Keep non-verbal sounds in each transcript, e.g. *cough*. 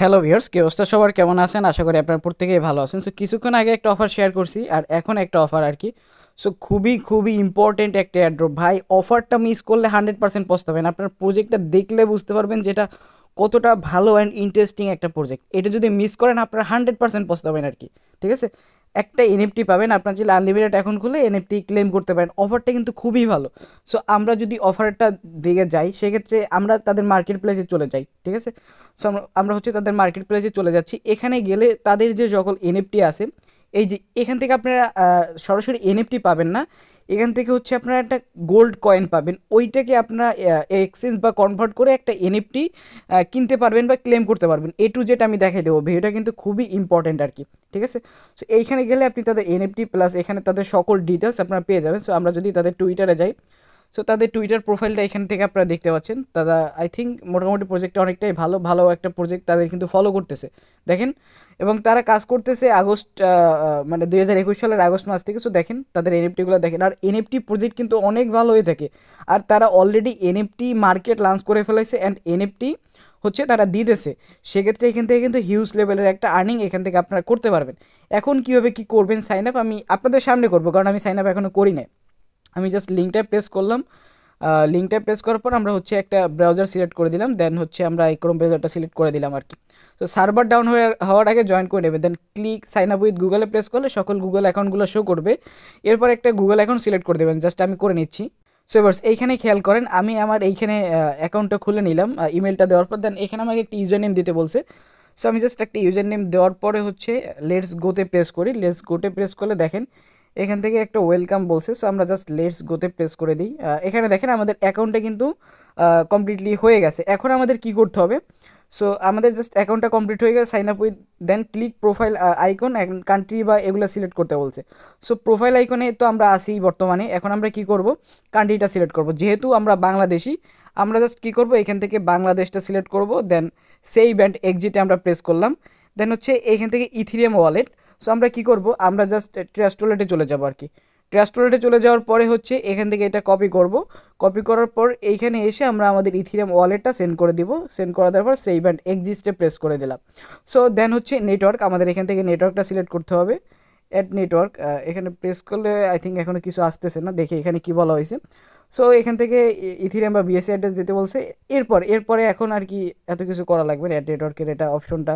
hello viewers কে অবস্থা সবার কেমন আছেন আশা করি আপনারা প্রত্যেকেই ভালো আছেন সো কিছুক্ষণ আগে একটা অফার শেয়ার করছি আর এখন একটা অফার আর কি সো খুবই খুবই ইম্পর্টেন্ট একটা অ্যাড্রপ ভাই অফারটা মিস করলে হান্ড্রেড পার্সেন্ট পস্তাবেন আপনার প্রজেক্টটা দেখলে বুঝতে পারবেন যেটা কতটা ভালো অ্যান্ড ইন্টারেস্টিং একটা প্রজেক্ট এটা যদি মিস করেন আপনারা হান্ড্রেড পার্সেন্ট পস্তাবেন আর কি ঠিক আছে একটা এনএফটি পাবেন আপনার চাইলে আনলিমিটেড এখন খুলে এনএফটি ক্লেম করতে পারেন অফারটা কিন্তু খুবই ভালো সো আমরা যদি অফারটা দিকে যাই সেক্ষেত্রে আমরা তাদের মার্কেট প্লেসে চলে যাই ঠিক আছে সো আমরা হচ্ছে তাদের মার্কেট প্লেসে চলে যাচ্ছি এখানে গেলে তাদের যে সকল এনএফটি আছে এই যে এখান থেকে আপনারা সরাসরি এনএফটি পাবেন না এখান থেকে হচ্ছে আপনারা একটা গোল্ড কয়েন পাবেন ওইটাকে আপনারা এক্সচেঞ্জ বা কনভার্ট করে একটা এনএফটি কিনতে পারবেন বা ক্লেম করতে পারবেন এ টু জেড আমি দেখাই দেবো ভিডিওটা কিন্তু খুবই ইম্পর্ট্যান্ট আর কি ঠিক আছে সো এইখানে গেলে আপনি তাদের এনএফটি প্লাস এখানে তাদের সকল ডিটেলস আপনারা পেয়ে যাবেন সো আমরা যদি তাদের টুইটারে যাই সো তাদের টুইটার প্রোফাইলটা এখান থেকে আপনারা দেখতে পাচ্ছেন তারা আই থিঙ্ক মোটামুটি প্রজেক্টটা অনেকটাই ভালো ভালো একটা প্রজেক্ট তাদের কিন্তু ফলো করতেছে দেখেন এবং তারা কাজ করতেছে আগস্ট মানে দুই হাজার একুশ সালের আগস্ট মাস থেকে সো দেখেন তাদের এনএফটিগুলো দেখেন আর এনএফটি প্রজেক্ট কিন্তু অনেক ভালো হয়ে থাকে আর তারা অলরেডি এনএফটি মার্কেট লঞ্চ করে ফেলেছে অ্যান্ড এনএফটি হচ্ছে তারা দিতেছে সেক্ষেত্রে এখান থেকে কিন্তু হিউজ লেভেলের একটা আর্নিং এখান থেকে আপনারা করতে পারবেন এখন কীভাবে কি করবেন সাইন আপ আমি আপনাদের সামনে করবো কারণ আমি সাইন আপ এখনও করি না আমি জাস্ট লিঙ্কটা প্রেস করলাম লিঙ্কটা প্রেস করার পর আমরা হচ্ছে একটা ব্রাউজার সিলেক্ট করে দিলাম দেন হচ্ছে আমরা এই ক্রোম ব্রাউজারটা সিলেক্ট করে দিলাম আর কি তো সার্ভার ডাউন হয়ে হওয়ার আগে জয়েন করে নেবে then click sign up with গুগলে প্রেস করলে সকল গুগল অ্যাকাউন্টগুলো শো করবে এরপর একটা গুগল অ্যাকাউন্ট সিলেক্ট করে দেবেন জাস্ট আমি করে নিচ্ছি সো এবার এইখানে খেয়াল করেন আমি আমার এইখানে অ্যাকাউন্টটা খুলে নিলাম ইমেলটা দেওয়ার পর দেন এখানে আমাকে একটি ইউজার নেম দিতে বলছে সো আমি জাস্ট একটা ইউজার নেম দেওয়ার পরে হচ্ছে লেটস গোতে প্রেস করি লেটস গোতে প্রেস করলে দেখেন এখান থেকে একটা ওয়েলকাম বলছে সো আমরা জাস্ট লেটস গোতে প্রেস করে দিই এখানে দেখেন আমাদের অ্যাকাউন্টটা কিন্তু কমপ্লিটলি হয়ে গেছে এখন আমাদের কি করতে হবে সো আমাদের জাস্ট অ্যাকাউন্টটা কমপ্লিট হয়ে গেছে sign up with then click profile icon country বা এগুলো সিলেক্ট করতে বলছে সো প্রোফাইল আইকনে তো আমরা আসি বর্তমানে এখন আমরা কি করব কান্ট্রিটা সিলেক্ট করব যেহেতু আমরা বাংলাদেশি আমরা জাস্ট কী করব এখান থেকে বাংলাদেশটা সিলেক্ট করব দেন সেই ব্যান্ড এক্সিটে আমরা প্রেস করলাম দেন হচ্ছে এখান থেকে ইথিরিয়াম ওয়ালেট সো আমরা কি করব আমরা জাস্ট ট্রাস্টোলেটে চলে যাব আর কি ট্রাস্টোলেটে চলে যাওয়ার পরে হচ্ছে এখান থেকে এটা কপি করব কপি করার পর এইখানে এসে আমরা আমাদের ইথিরাম ওয়ালেটটা সেন্ড করে দিব সেন্ড করে দেওয়ার পর সেভ অ্যান্ড এক্সিস্টে প্রেস করে দিলাম সো দেন হচ্ছে নেটওয়ার্ক আমাদের এখান থেকে নেটওয়ার্কটা সিলেক্ট করতে হবে অ্যাড নেটওয়ার্ক এখানে প্রেস করলে আই থিঙ্ক এখনও কিছু আসতেছে না দেখে এখানে কি বলা হয়েছে সো এখান থেকে ইথিরিয়াম বা বিএসসি অ্যাড্রেস e দিতে বলছে এরপর এরপরে এখন আর কি এত কিছু করা লাগবে অ্যাড নেটওয়ার্কের এটা অপশনটা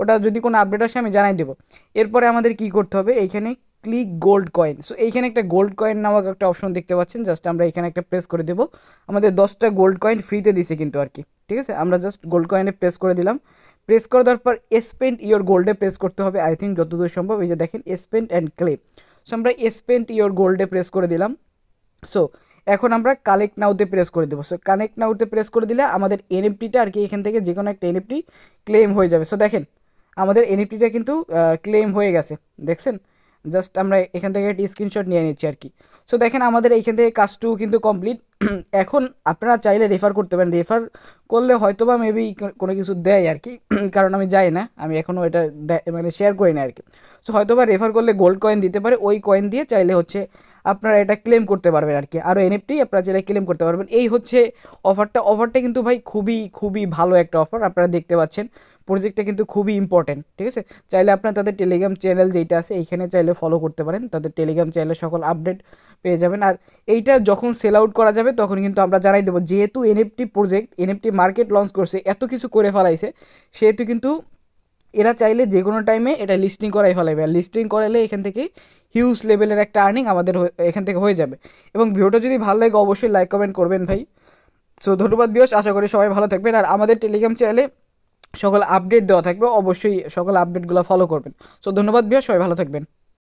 ওটা যদি কোনো আপডেট আসে আমি জানাই দেবো এরপরে আমাদের কি করতে হবে এইখানে ক্লিক গোল্ড কয়েন সো এইখানে একটা গোল্ড কয়েন নামক একটা অপশন দেখতে পাচ্ছেন জাস্ট আমরা এখানে একটা প্রেস করে দেবো আমাদের দশটা গোল্ড কয়েন ফ্রিতে দিছে কিন্তু আর কি ঠিক আছে আমরা জাস্ট গোল্ড কয়েনে প্রেস করে দিলাম প্রেস করে দেওয়ার পর স্পেন্ট ইয়োর গোল্ডে প্রেস করতে হবে আই থিঙ্ক যতদূর সম্ভব এই যে দেখেন স্পেন্ট অ্যান্ড ক্লে সো আমরা স্পেন্ট ইয়োর গোল্ডে প্রেস করে দিলাম সো এখন আমরা কালেক্ট নাউতে প্রেস করে দেবো সো কানেক্ট নাউতে প্রেস করে দিলে আমাদের এনএফটিটা আর কি এখান থেকে যে কোনো একটা এনএফটি ক্লেম হয়ে যাবে সো দেখেন আমাদের এনএফটিটা কিন্তু ক্লেম হয়ে গেছে দেখছেন জাস্ট আমরা এখান থেকে একটা স্ক্রিনশট নিয়ে নিচ্ছি আর কি সো দেখেন আমাদের এইখান থেকে কাজটুকু কিন্তু কমপ্লিট *clears throat* এখন আপনারা চাইলে রেফার করতে পারেন রেফার করলে হয়তো বা মেবি কোনো কিছু দেয় আর কি *clears throat* কারণ আমি যাই না আমি এখনও এটা মানে শেয়ার করি না আর কি সো হয়তো বা রেফার করলে গোল্ড কয়েন দিতে পারে ওই কয়েন দিয়ে চাইলে হচ্ছে আপনারা এটা ক্লেম করতে পারবেন আর কি আরও এনএফটি আপনারা যেটা ক্লেম করতে পারবেন এই হচ্ছে অফারটা অফারটা কিন্তু ভাই খুবই খুবই ভালো একটা অফার আপনারা দেখতে পাচ্ছেন প্রজেক্টটা কিন্তু খুবই ইম্পর্টেন্ট ঠিক আছে চাইলে আপনারা তাদের টেলিগ্রাম চ্যানেল যেটা আছে এইখানে চাইলে ফলো করতে পারেন তাদের টেলিগ্রাম চ্যানেলে সকল আপডেট পেয়ে যাবেন আর এইটা যখন সেল আউট করা যাবে তখন কিন্তু আমরা জানাই দেবো যেহেতু NFT project NFT market launch করছে এত কিছু করে ফেলাইছে সেহেতু কিন্তু এরা চাইলে যে কোনো টাইমে এটা লিস্টিং করাই ফেলাইবে আর লিস্টিং করালে এখান থেকে হিউজ লেভেলের একটা আর্নিং আমাদের এখান থেকে হয়ে যাবে এবং ভিডিওটা যদি ভালো লাগে অবশ্যই লাইক কমেন্ট করবেন ভাই সো ধন্যবাদ বিয়স আশা করি সবাই ভালো থাকবেন আর আমাদের টেলিগ্রাম চ্যানেলে সকল আপডেট দেওয়া থাকবে অবশ্যই সকল আপডেটগুলো ফলো করবেন সো ধন্যবাদ বিয়স সবাই ভালো থাকবেন